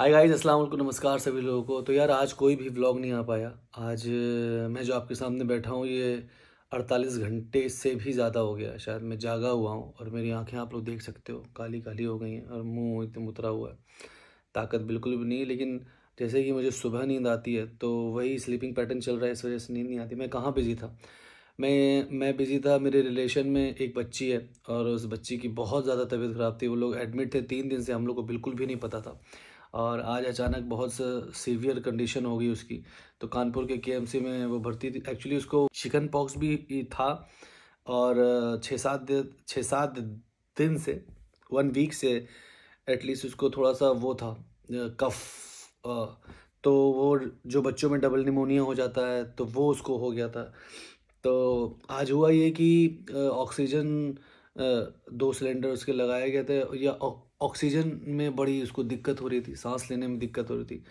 hi guys अस्सलाम वालेकुम नमस्कार सभी लोगों को तो यार आज कोई भी व्लॉग नहीं आ पाया आज मैं जो आपके सामने बैठा हूँ ये 48 घंटे से भी ज़्यादा हो गया शायद मैं जागा हुआ हूँ और मेरी आंखें आप लोग देख सकते हो काली काली हो गई हैं और मुंह एकदम उतरा हुआ है ताकत बिल्कुल भी नहीं लेकिन जैसे कि मुझे सुबह नींद आती है तो वही स्लीपिंग पैटर्न चल रहा है इस वजह से नींद नहीं आती मैं कहाँ बिजी था मैं मैं बिज़ी था मेरे रिलेशन में एक बच्ची है और उस बच्ची की बहुत ज़्यादा तबीयत ख़राब थी वो लोग एडमिट थे तीन दिन से हम लोग को बिल्कुल भी नहीं पता था और आज अचानक बहुत सीवियर कंडीशन हो गई उसकी तो कानपुर के के में वो भर्ती थी एक्चुअली उसको चिकन पॉक्स भी था और छः सात छः सात दिन से वन वीक से एटलीस्ट उसको थोड़ा सा वो था कफ तो वो जो बच्चों में डबल निमोनिया हो जाता है तो वो उसको हो गया था तो आज हुआ ये कि ऑक्सीजन दो सिलेंडर उसके लगाए गए थे या ऑक्सीजन में बड़ी उसको दिक्कत हो रही थी सांस लेने में दिक्कत हो रही थी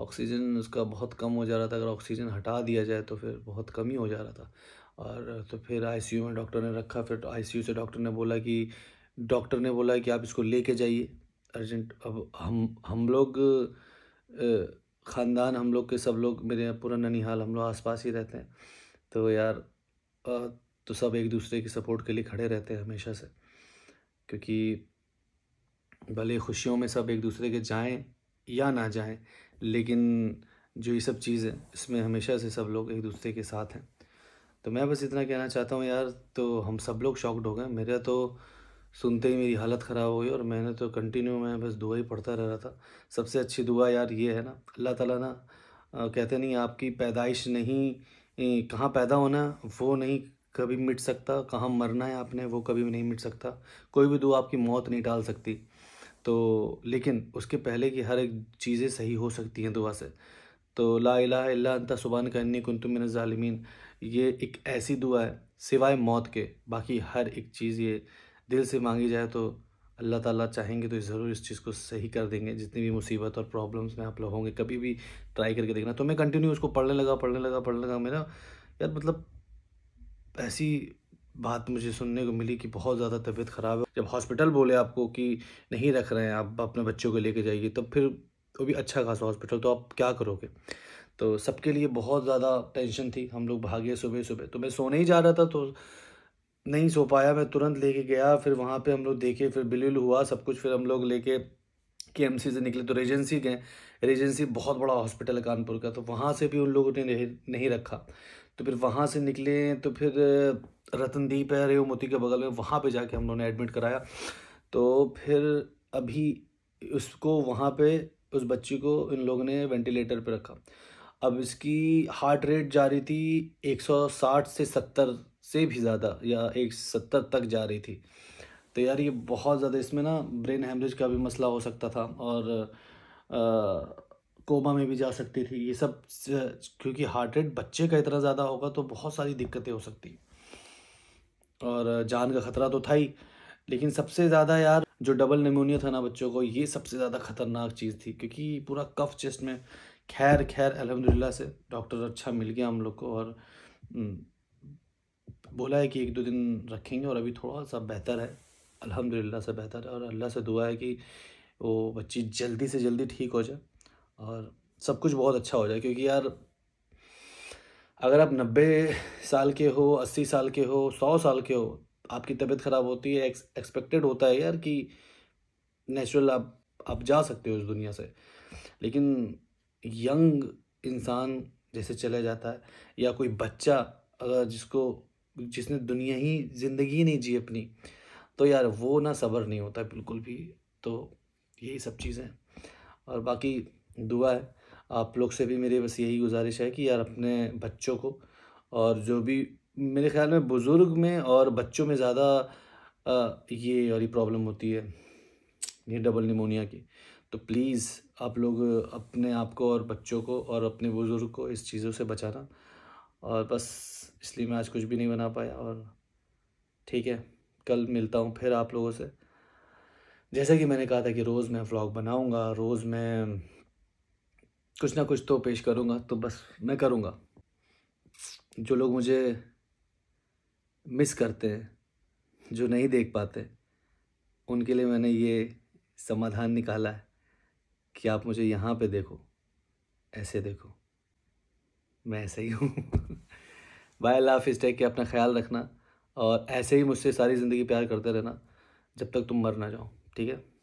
ऑक्सीजन उसका बहुत कम हो जा रहा था अगर ऑक्सीजन हटा दिया जाए तो फिर बहुत कम ही हो जा रहा था और तो फिर आईसीयू में डॉक्टर ने रखा फिर आईसीयू से डॉक्टर ने बोला कि डॉक्टर ने बोला कि आप इसको लेके जाइए अर्जेंट अब हम हम लोग ख़ानदान हम लोग के सब लोग मेरे यहाँ पूरा ननिहाल हम लोग आस ही रहते हैं तो यार तो सब एक दूसरे की सपोर्ट के लिए खड़े रहते हैं हमेशा से क्योंकि भले खुशियों में सब एक दूसरे के जाएं या ना जाएं लेकिन जो ये सब चीज़ है इसमें हमेशा से सब लोग एक दूसरे के साथ हैं तो मैं बस इतना कहना चाहता हूँ यार तो हम सब लोग शॉक्ड हो गए मेरा तो सुनते ही मेरी हालत ख़राब हो गई और मैंने तो कंटिन्यू मैं बस दुआ ही पढ़ता रह रहा था सबसे अच्छी दुआ यार ये है ना अल्लाह ताला ना कहते नहीं आपकी पैदाइश नहीं कहाँ पैदा होना वो नहीं कभी मिट सकता कहाँ मरना है आपने वो कभी नहीं मिट सकता कोई भी दुआ आपकी मौत नहीं टाल सकती तो लेकिन उसके पहले की हर एक चीज़ें सही हो सकती हैं दुआ से तो ला अंता सुबान का अन्नी कुंतु मिन ये एक ऐसी दुआ है सिवाय मौत के बाकी हर एक चीज़ ये दिल से मांगी जाए तो अल्लाह ताला चाहेंगे तो ज़रूर इस चीज़ को सही कर देंगे जितनी भी मुसीबत और प्रॉब्लम्स में आप लोग होंगे कभी भी ट्राई करके देखना तो मैं कंटिन्यू उसको पढ़ने लगा पढ़ने लगा पढ़ने लगा मेरा यार मतलब ऐसी बात मुझे सुनने को मिली कि बहुत ज़्यादा तबीयत ख़राब है जब हॉस्पिटल बोले आपको कि नहीं रख रहे हैं आप अपने बच्चों को लेके जाइए तो फिर वो भी अच्छा खासा हॉस्पिटल तो आप क्या करोगे तो सबके लिए बहुत ज़्यादा टेंशन थी हम लोग भागे सुबह सुबह तो मैं सोने ही जा रहा था तो नहीं सो पाया मैं तुरंत लेके गया फिर वहाँ पे हम लोग देखे फिर बिलुल हुआ सब कुछ फिर हम लोग लेके के एम से निकले तो रेजेंसी गए रेजेंसी बहुत बड़ा हॉस्पिटल है कानपुर का तो वहाँ से भी उन लोगों ने नहीं रखा तो फिर वहाँ से निकले तो फिर रतनदीप है मोती के बगल में वहाँ पे जाके हम लोगों ने एडमिट कराया तो फिर अभी उसको वहाँ पे उस बच्ची को इन लोगों ने वेंटिलेटर पे रखा अब इसकी हार्ट रेट जा रही थी 160 से 70 से भी ज़्यादा या एक सत्तर तक जा रही थी तो यार ये बहुत ज़्यादा इसमें ना ब्रेन हेमरेज का भी मसला हो सकता था और आ, कोमा में भी जा सकती थी ये सब क्योंकि हार्ट रेट बच्चे का इतना ज़्यादा होगा तो बहुत सारी दिक्कतें हो सकती हैं और जान का ख़तरा तो था ही लेकिन सबसे ज़्यादा यार जो डबल निमोनिया था ना बच्चों को ये सबसे ज़्यादा ख़तरनाक चीज़ थी क्योंकि पूरा कफ चेस्ट में खैर खैर अलहमदिल्ला से डॉक्टर अच्छा मिल गया हम लोग को और हम्म, बोला है कि एक दो दिन रखेंगे और अभी थोड़ा सा बेहतर है अलहमदिल्ला से बेहतर है और अल्लाह से दुआ है कि वो बच्ची जल्दी से जल्दी ठीक हो जाए और सब कुछ बहुत अच्छा हो जाए क्योंकि यार अगर आप नब्बे साल के हो अस्सी साल के हो सौ साल के हो आपकी तबीयत ख़राब होती है एक्सपेक्टेड होता है यार कि नेचुरल आप आप जा सकते हो इस दुनिया से लेकिन यंग इंसान जैसे चले जाता है या कोई बच्चा अगर जिसको जिसने दुनिया ही ज़िंदगी नहीं जी अपनी तो यार वो ना सब्र नहीं होता बिल्कुल भी तो यही सब चीज़ें और बाकी दुआ है आप लोग से भी मेरी बस यही गुजारिश है कि यार अपने बच्चों को और जो भी मेरे ख्याल में बुज़ुर्ग में और बच्चों में ज़्यादा ये वाली प्रॉब्लम होती है ये डबल निमोनिया की तो प्लीज़ आप लोग अपने आप को और बच्चों को और अपने बुज़ुर्ग को इस चीज़ों से बचाना और बस इसलिए मैं आज कुछ भी नहीं बना पाया और ठीक है कल मिलता हूँ फिर आप लोगों से जैसा कि मैंने कहा था कि रोज़ मैं व्लॉग बनाऊँगा रोज़ मैं कुछ ना कुछ तो पेश करूँगा तो बस मैं करूँगा जो लोग मुझे मिस करते हैं जो नहीं देख पाते उनके लिए मैंने ये समाधान निकाला है कि आप मुझे यहाँ पे देखो ऐसे देखो मैं ऐसे ही हूँ बाय लाफ इस टेक के अपना ख्याल रखना और ऐसे ही मुझसे सारी ज़िंदगी प्यार करते रहना जब तक तुम मर ना जाओ ठीक है